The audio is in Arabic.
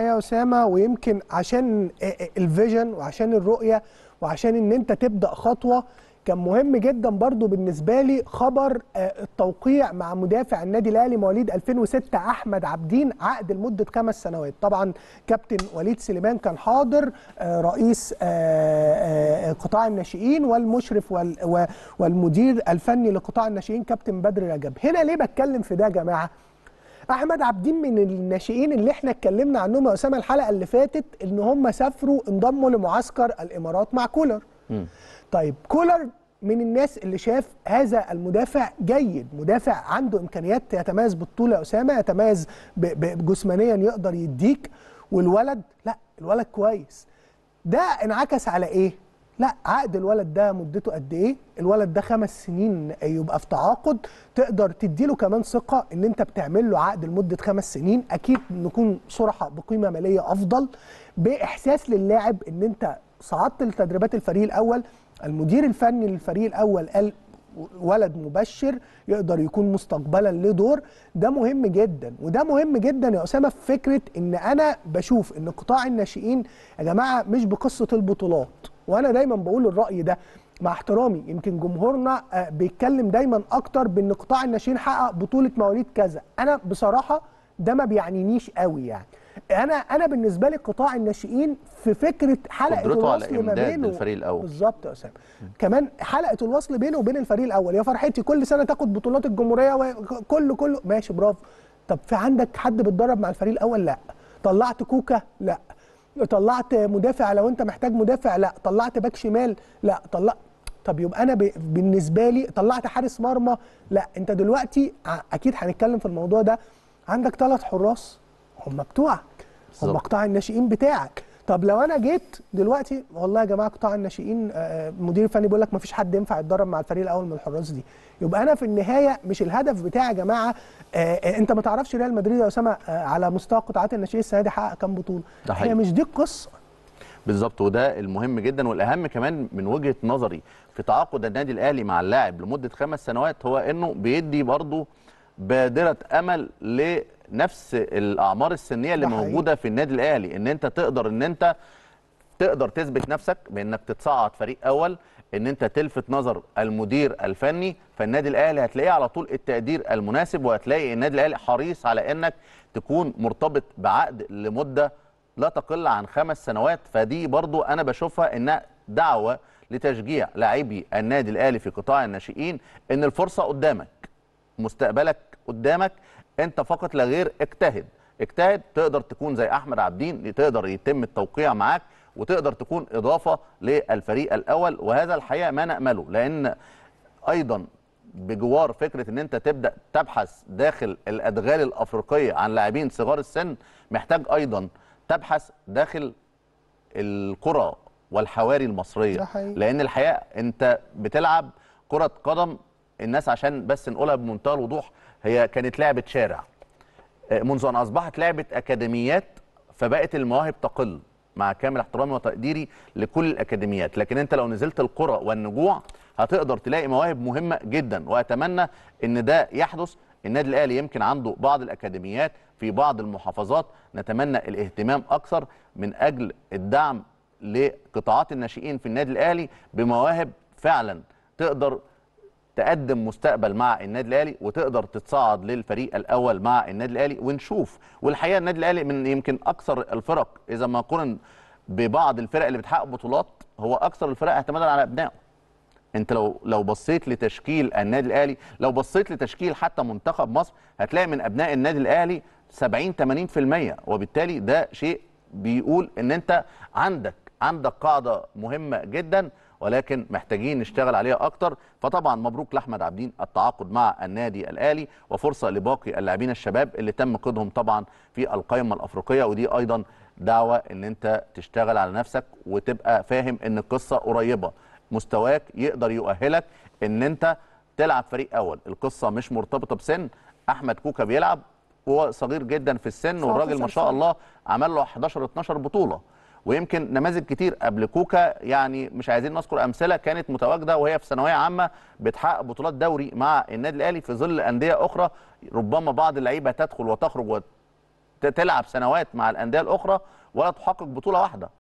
يا اسامه ويمكن عشان الفيجن وعشان الرؤيه وعشان ان انت تبدا خطوه كان مهم جدا برضو بالنسبه لي خبر آه، التوقيع مع مدافع النادي الاهلي مواليد 2006 احمد عبدين عقد لمده خمس سنوات طبعا كابتن وليد سليمان كان حاضر آه، رئيس آه، قطاع الناشئين والمشرف والمدير الفني لقطاع الناشئين كابتن بدر رجب هنا ليه بتكلم في ده يا جماعه احمد عابدين من الناشئين اللي احنا اتكلمنا عنهم يا اسامه الحلقه اللي فاتت ان هم سافروا انضموا لمعسكر الامارات مع كولر م. طيب كولر من الناس اللي شاف هذا المدافع جيد مدافع عنده امكانيات يتميز بالطول يا اسامه يتميز جسمانيا يقدر يديك والولد لا الولد كويس ده انعكس على ايه لا عقد الولد ده مدته قد ايه الولد ده خمس سنين يبقى في تعاقد تقدر تديله كمان ثقه ان انت بتعمل له عقد لمده خمس سنين اكيد نكون صراحه بقيمه ماليه افضل باحساس للاعب ان انت صعدت لتدريبات الفريق الاول المدير الفني للفريق الاول قال ولد مبشر يقدر يكون مستقبلا له دور ده مهم جدا وده مهم جدا يا اسامه في فكره ان انا بشوف ان قطاع الناشئين يا جماعه مش بقصه البطولات وانا دايما بقول الراي ده مع احترامي يمكن جمهورنا آه، بيتكلم دايما اكتر بان قطاع الناشئين حقق بطوله مواليد كذا انا بصراحه ده ما بيعنينيش قوي يعني انا انا بالنسبه لي قطاع الناشئين في فكره حلقه الوصل ما بينه الفريق الاول بالظبط يا اسامه كمان حلقه الوصل بينه وبين الفريق الاول يا فرحتي كل سنه تاخد بطولات الجمهوريه وكله كله ماشي برافو طب في عندك حد بيتدرب مع الفريق الاول لا طلعت كوكا لا طلعت مدافع لو انت محتاج مدافع لا طلعت باك شمال لا طلع طب يبقى انا ب... بالنسبه لي طلعت حارس مرمى لا انت دلوقتي اكيد هنتكلم في الموضوع ده عندك ثلاث حراس هم بتوعك هم قطاع الناشئين بتاعك طب لو انا جيت دلوقتي والله يا جماعه قطاع الناشئين آه، آه، مدير الفني بيقول لك ما فيش حد ينفع يتدرب مع الفريق الاول من الحراس دي يبقى انا في النهايه مش الهدف بتاعي يا جماعه آه، انت ما تعرفش ريال مدريد يا اسامه على مستوى قطاعات الناشئين السنه دي حقق كام بطوله هي مش دي القصه بالظبط وده المهم جدا والاهم كمان من وجهه نظري في تعاقد النادي الاهلي مع اللاعب لمده خمس سنوات هو انه بيدي برضه بادره امل لنفس الاعمار السنيه اللي موجوده في النادي الاهلي ان انت تقدر ان انت تقدر تثبت نفسك بانك تتصعد فريق اول ان انت تلفت نظر المدير الفني فالنادي الاهلي هتلاقيه على طول التقدير المناسب وهتلاقي النادي الاهلي حريص على انك تكون مرتبط بعقد لمده لا تقل عن خمس سنوات فدي برضو انا بشوفها انها دعوه لتشجيع لاعبي النادي الاهلي في قطاع الناشئين ان الفرصه قدامك مستقبلك قدامك انت فقط لا غير اجتهد اجتهد تقدر تكون زي احمد عابدين تقدر يتم التوقيع معاك وتقدر تكون اضافه للفريق الاول وهذا الحقيقه ما نامله لان ايضا بجوار فكره ان انت تبدا تبحث داخل الادغال الافريقيه عن لاعبين صغار السن محتاج ايضا تبحث داخل القرى والحواري المصريه لان الحقيقه انت بتلعب كره قدم الناس عشان بس نقولها بمنتهى الوضوح هي كانت لعبه شارع آه، منذ ان اصبحت لعبه اكاديميات فبقت المواهب تقل مع كامل احترامي وتقديري لكل الاكاديميات لكن انت لو نزلت القرى والنجوع هتقدر تلاقي مواهب مهمه جدا واتمنى ان ده يحدث النادي الاهلي يمكن عنده بعض الاكاديميات في بعض المحافظات نتمنى الاهتمام اكثر من اجل الدعم لقطاعات الناشئين في النادي الاهلي بمواهب فعلا تقدر تقدم مستقبل مع النادي الاهلي وتقدر تتصعد للفريق الاول مع النادي الاهلي ونشوف والحقيقه النادي الاهلي من يمكن اكثر الفرق اذا ما قرن ببعض الفرق اللي بتحقق بطولات هو اكثر الفرق اعتمادا على ابنائه انت لو لو بصيت لتشكيل النادي الاهلي لو بصيت لتشكيل حتى منتخب مصر هتلاقي من ابناء النادي الاهلي 70 80% وبالتالي ده شيء بيقول ان انت عندك عندك قاعده مهمه جدا ولكن محتاجين نشتغل عليها اكتر فطبعا مبروك لاحمد عابدين التعاقد مع النادي الاهلي وفرصه لباقي اللاعبين الشباب اللي تم قيدهم طبعا في القائمه الافريقيه ودي ايضا دعوه ان انت تشتغل على نفسك وتبقى فاهم ان القصه قريبه مستواك يقدر يؤهلك ان انت تلعب فريق اول القصه مش مرتبطه بسن احمد كوكا بيلعب هو صغير جدا في السن والراجل ما شاء الله عمل له 11 12 بطوله ويمكن نماذج كتير قبل كوكا يعني مش عايزين نذكر امثله كانت متواجده وهي في ثانويه عامه بتحقق بطولات دوري مع النادي الاهلي في ظل انديه اخرى ربما بعض اللعيبه تدخل وتخرج وتلعب سنوات مع الانديه الاخرى ولا تحقق بطوله واحده